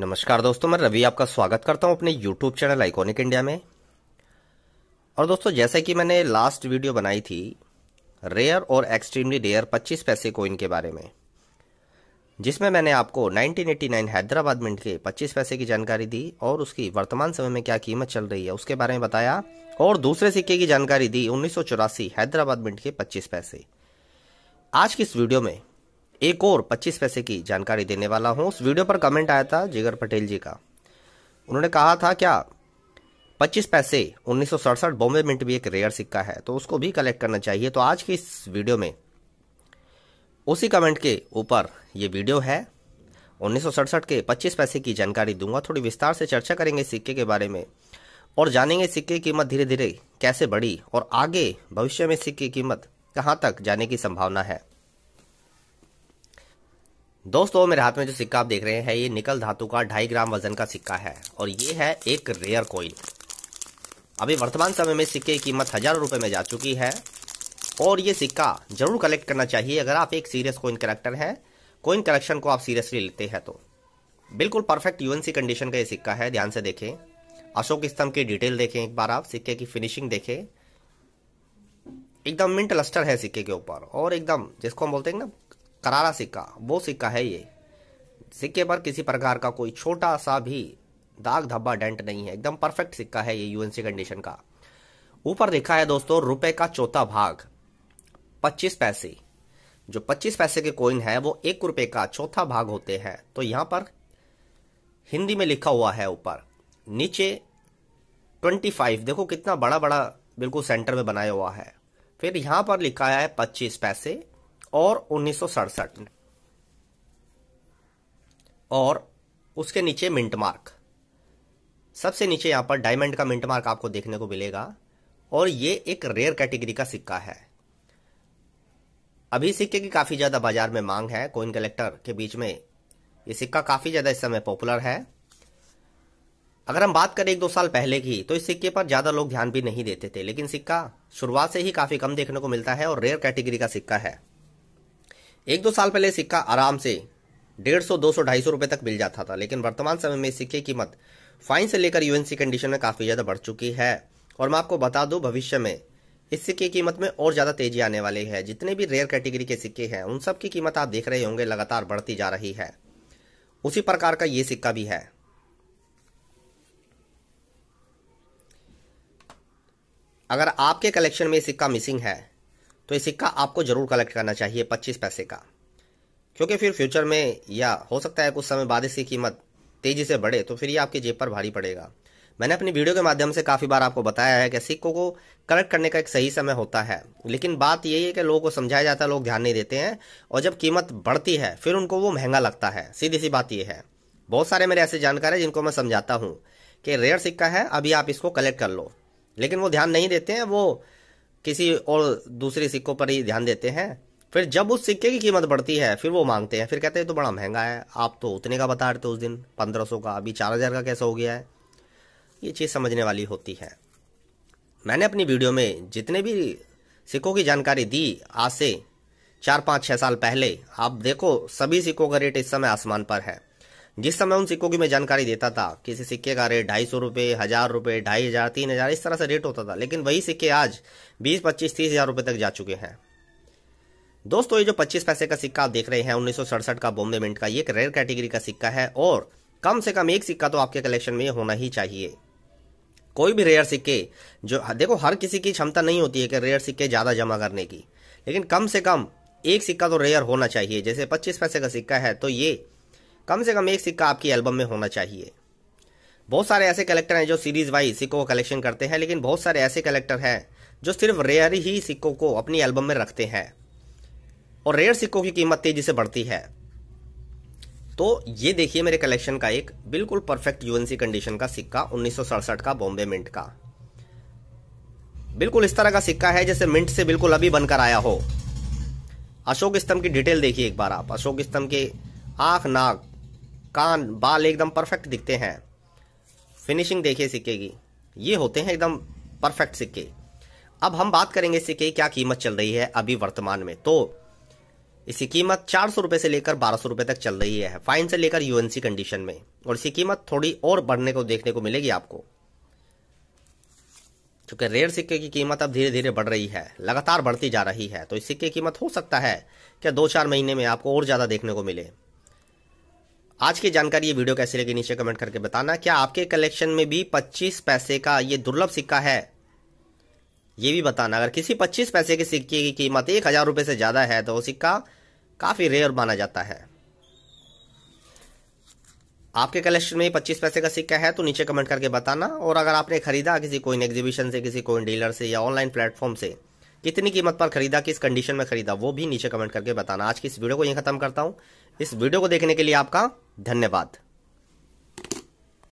नमस्कार दोस्तों मैं रवि आपका स्वागत करता हूं अपने YouTube चैनल आइकॉनिक इंडिया में और दोस्तों जैसे कि मैंने लास्ट वीडियो बनाई थी रेयर और एक्सट्रीमली रेयर 25 पैसे कोइन के बारे में जिसमें मैंने आपको 1989 हैदराबाद मिंट के 25 पैसे की जानकारी दी और उसकी वर्तमान समय में क्या कीमत चल रही है उसके बारे में बताया और दूसरे सिक्के की जानकारी दी उन्नीस हैदराबाद मिंट के पच्चीस पैसे आज की इस वीडियो में एक और 25 पैसे की जानकारी देने वाला हूँ उस वीडियो पर कमेंट आया था जिगर पटेल जी का उन्होंने कहा था क्या 25 पैसे उन्नीस बॉम्बे मिंट भी एक रेयर सिक्का है तो उसको भी कलेक्ट करना चाहिए तो आज की इस वीडियो में उसी कमेंट के ऊपर ये वीडियो है उन्नीस के 25 पैसे की जानकारी दूंगा थोड़ी विस्तार से चर्चा करेंगे सिक्के के बारे में और जानेंगे सिक्के की कीमत धीरे धीरे कैसे बढ़ी और आगे भविष्य में सिक्के की कीमत कहाँ तक जाने की संभावना है दोस्तों मेरे हाथ में जो सिक्का आप देख रहे हैं ये निकल धातु का ढाई ग्राम वजन का सिक्का है और ये है एक रेयर कॉइन अभी वर्तमान समय में सिक्के की कीमत हजारों रुपए में जा चुकी है और ये सिक्का जरूर कलेक्ट करना चाहिए अगर आप एक सीरियस कोइन कलेक्टर हैं कोइन कलेक्शन को आप सीरियसली लेते हैं तो बिल्कुल परफेक्ट यूएनसी कंडीशन का ये सिक्का है ध्यान से देखें अशोक स्तंभ की डिटेल देखें एक बार आप सिक्के की फिनिशिंग देखें एकदम मिंट लस्टर है सिक्के के ऊपर और एकदम जिसको हम बोलते हैं ना करारा सिक्का वो सिक्का है ये सिक्के पर किसी प्रकार का कोई छोटा सा भी दाग धब्बा डेंट नहीं है एकदम परफेक्ट सिक्का है ये यूएनसी कंडीशन का ऊपर लिखा है दोस्तों रुपए का चौथा भाग पच्चीस पैसे जो पच्चीस पैसे के कोइन है वो एक रुपए का चौथा भाग होते हैं तो यहाँ पर हिंदी में लिखा हुआ है ऊपर नीचे ट्वेंटी फाइव देखो कितना बड़ा बड़ा बिल्कुल सेंटर में बनाया हुआ है फिर यहां पर लिखा है पच्चीस पैसे और उन्नीस और उसके नीचे मिंट मार्क सबसे नीचे यहां पर डायमंड का मिंट मार्क आपको देखने को मिलेगा और ये एक रेयर कैटेगरी का सिक्का है अभी सिक्के की काफ़ी ज़्यादा बाजार में मांग है कोइन कलेक्टर के बीच में ये सिक्का काफ़ी ज़्यादा इस समय पॉपुलर है अगर हम बात करें एक दो साल पहले की तो इस सिक्के पर ज़्यादा लोग ध्यान भी नहीं देते थे लेकिन सिक्का शुरुआत से ही काफ़ी कम देखने को मिलता है और रेयर कैटेगरी का सिक्का है एक दो साल पहले सिक्का आराम से डेढ़ सौ दो सौ ढाई सौ रुपये तक मिल जाता था लेकिन वर्तमान समय में सिक्के की कीमत फाइन से लेकर यूएनसी कंडीशन में काफ़ी ज़्यादा बढ़ चुकी है और मैं आपको बता दूं भविष्य में इस सिक्के की कीमत में और ज़्यादा तेजी आने वाली है जितने भी रेयर कैटेगरी के सिक्के हैं उन सब की कीमत आप देख रहे होंगे लगातार बढ़ती जा रही है उसी प्रकार का ये सिक्का भी है अगर आपके कलेक्शन में सिक्का मिसिंग है तो ये सिक्का आपको ज़रूर कलेक्ट करना चाहिए पच्चीस पैसे का क्योंकि फिर फ्यूचर में या हो सकता है कुछ समय बाद इसकी कीमत तेज़ी से बढ़े तो फिर ये आपकी जेब पर भारी पड़ेगा मैंने अपनी वीडियो के माध्यम से काफ़ी बार आपको बताया है कि सिक्कों को कलेक्ट करने का एक सही समय होता है लेकिन बात यही है कि लोगों को समझाया जाता है लोग ध्यान नहीं देते हैं और जब कीमत बढ़ती है फिर उनको वो महंगा लगता है सीधी सी बात यह है बहुत सारे मेरे ऐसे जानकार हैं जिनको मैं समझाता हूँ कि रेयर सिक्का है अभी आप इसको कलेक्ट कर लो लेकिन वो ध्यान नहीं देते हैं वो किसी और दूसरे सिक्कों पर ही ध्यान देते हैं फिर जब उस सिक्के की कीमत बढ़ती है फिर वो मांगते हैं फिर कहते हैं तो बड़ा महंगा है आप तो उतने का बता रहे थे उस दिन पंद्रह सौ का अभी चार हज़ार का कैसा हो गया है ये चीज़ समझने वाली होती है मैंने अपनी वीडियो में जितने भी सिक्कों की जानकारी दी आज से चार पाँच छः साल पहले आप देखो सभी सिक्कों का रेट इस समय आसमान पर है जिस समय उन सिक्कों की मैं जानकारी देता था किसी सिक्के का रेट ढाई सौ रुपये हज़ार रुपये ढाई हज़ार तीन हज़ार इस तरह से रेट होता था लेकिन वही सिक्के आज बीस पच्चीस तीस हज़ार रुपये तक जा चुके हैं दोस्तों ये जो पच्चीस पैसे का सिक्का आप देख रहे हैं उन्नीस का बॉम्बे मिंट का ये एक रेयर कैटेगरी का सिक्का है और कम से कम एक सिक्का तो आपके कलेक्शन में होना ही चाहिए कोई भी रेयर सिक्के जो देखो हर किसी की क्षमता नहीं होती है कि रेयर सिक्के ज़्यादा जमा करने की लेकिन कम से कम एक सिक्का तो रेयर होना चाहिए जैसे 25 पैसे का सिक्का है तो ये कम से कम एक सिक्का आपकी एल्बम में होना चाहिए बहुत सारे ऐसे कलेक्टर हैं जो सीरीज वाइज सिक्कों का कलेक्शन करते हैं लेकिन बहुत सारे ऐसे कलेक्टर हैं जो सिर्फ रेयर ही सिक्कों को अपनी एल्बम में रखते हैं और रेयर सिक्कों की कीमत तेजी से बढ़ती है तो ये देखिए मेरे कलेक्शन का एक बिल्कुल परफेक्ट यूएनसी कंडीशन का सिक्का उन्नीस का बॉम्बे मिंट का बिल्कुल इस तरह का सिक्का है जैसे मिंट से बिल्कुल अभी बनकर आया हो अशोक स्तंभ की डिटेल देखिए एक बार आप अशोक स्तंभ के आंख नाक कान बाल एकदम परफेक्ट दिखते हैं फिनिशिंग देखिए सिक्के की ये होते हैं एकदम परफेक्ट सिक्के अब हम बात करेंगे सिक्के क्या कीमत चल रही है अभी वर्तमान में तो इसकी कीमत चार सौ रुपये से लेकर बारह सौ रुपये तक चल रही है फाइन से लेकर यूएनसी कंडीशन में और इसकी कीमत थोड़ी और बढ़ने को देखने को मिलेगी आपको क्योंकि रेयर सिक्के की कीमत अब धीरे धीरे बढ़ रही है लगातार बढ़ती जा रही है तो इस सिक्के की कीमत हो सकता है क्या दो चार महीने में आपको और ज़्यादा देखने को मिले आज की जानकारी ये वीडियो कैसे लगी नीचे कमेंट करके बताना क्या आपके कलेक्शन में भी 25 पैसे का ये दुर्लभ सिक्का है ये भी बताना अगर किसी 25 पैसे के सिक्के की कीमत एक हजार रुपए से ज़्यादा है तो वो सिक्का काफ़ी रेयर माना जाता है आपके कलेक्शन में 25 पैसे का सिक्का है तो नीचे कमेंट करके बताना और अगर आपने खरीदा किसी कोइन एग्जीबिशन से किसी कोइन डीलर से या ऑनलाइन प्लेटफॉर्म से कितनी कीमत पर खरीदा किस कंडीशन में खरीदा वो भी नीचे कमेंट करके बताना आज की इस वीडियो को यह खत्म करता हूं इस वीडियो को देखने के लिए आपका धन्यवाद